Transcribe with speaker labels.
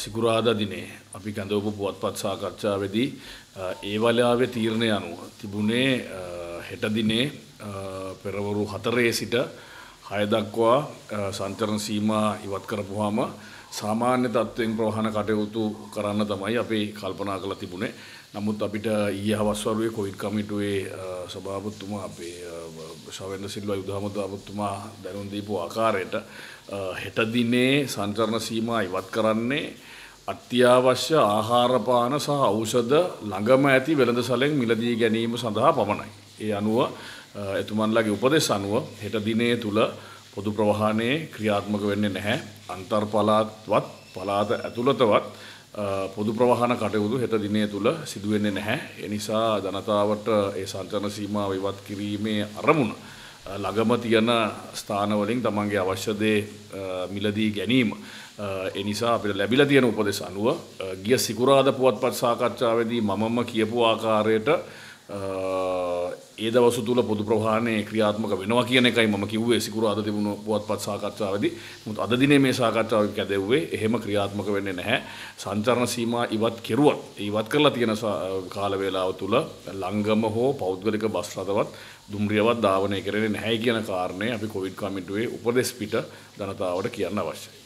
Speaker 1: සිකුරාදා දිනේ අපි කැඳවපු පුවත්පත් සාකච්ඡාවේදී ඒ වලාවේ තීරණය අනුව තිබුණේ හෙට දිනේ පෙරවරු 4 සිට 6 දක්වා සංචරණ සීමා ඉවත් කරපුවාම සාමාන්‍ය තත්ත්වයෙන් ප්‍රවහන කටයුතු කරන්න තමයි අපි කල්පනා කරලා තිබුණේ. නමුත් අපිට ඊයේ හවස් වරුවේ කොවිඩ් කමිටුවේ සභාපතිතුමා අපේ ශවෙන්ද්‍ර සිල්වා යුදහමතුමා දැනුම් දීපු ආකාරයට හෙට දිනේ සංචරණ සීමා ඉවත් කරන්නේ අත්‍යවශ්‍ය ආහාර පාන සහ ඖෂධ ළඟම ඇති වෙළඳසැලෙන් මිලදී ගැනීම සඳහා පමණයි. ඒ අනුව එතුමන්ලගේ උපදෙස් අනුව හෙට දිනේ තුල පොදු ප්‍රවාහනයේ ක්‍රියාත්මක වෙන්නේ නැහැ. අන්තර් පළාත්වත් පළාත ඇතුළතවත් පොදු ප්‍රවාහන කටයුතු හෙට දිනය තුළ සිදුවෙන්නේ නැහැ. ඒ නිසා ජනතාවට ඒ සංචාරන සීමාව ඉවත් කිරීමේ අරමුණ ළඟම තියෙන ස්ථානවලින් තමන්ගේ අවශ්‍ය දේ මිලදී ගැනීම එනිසා අපිට ලැබිලා තියෙන උපදෙස් අනුව ගිය සිකුරාදා පුවත්පත් සාකච්ඡාවේදී මමම කියපු ආකාරයට ඒ දවස තුල පොදු ප්‍රවාහනය ක්‍රියාත්මක වෙනවා කියන එකයි මම කිව්වේ සිකුරාදා තිබුණු පුවත්පත් සාකච්ඡාවේදී. නමුත් අද දිනේ මේ සාකච්ඡාව කැදෙව්වේ එහෙම ක්‍රියාත්මක වෙන්නේ නැහැ. සංචරණ සීමා ඉවත් කෙරුවත් ඉවත් කරලා තියෙන කාල වේලාව තුල ලංගම හෝ පෞද්ගලික බස් රථවත් දුම්රියවත් ධාවනය කරන්නේ නැහැ කියන කාරණේ අපි කොවිඩ් කමිටුවේ උපදෙස් පිට ජනතාවට කියන්න අවශ්‍යයි.